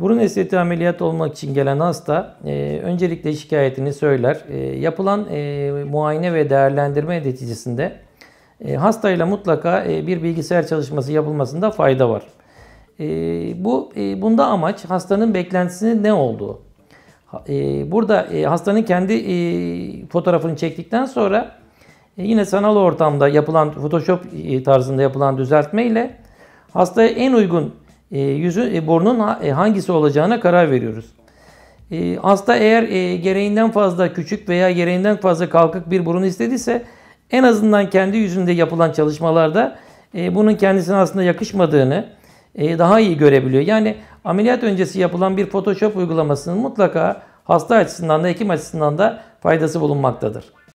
Burun estetiği ameliyat olmak için gelen hasta e, öncelikle şikayetini söyler. E, yapılan e, muayene ve değerlendirme neticesinde e, hastayla mutlaka e, bir bilgisayar çalışması yapılmasında fayda var. E, bu e, bunda amaç hastanın beklentisinin ne olduğu. E, burada e, hastanın kendi e, fotoğrafını çektikten sonra e, yine sanal ortamda yapılan Photoshop e, tarzında yapılan düzeltme ile hastaya en uygun e, yüzü, e, burnun e, hangisi olacağına karar veriyoruz. E, hasta eğer e, gereğinden fazla küçük veya gereğinden fazla kalkık bir burun istediyse en azından kendi yüzünde yapılan çalışmalarda e, bunun kendisine aslında yakışmadığını e, daha iyi görebiliyor. Yani ameliyat öncesi yapılan bir Photoshop uygulamasının mutlaka hasta açısından da hekim açısından da faydası bulunmaktadır.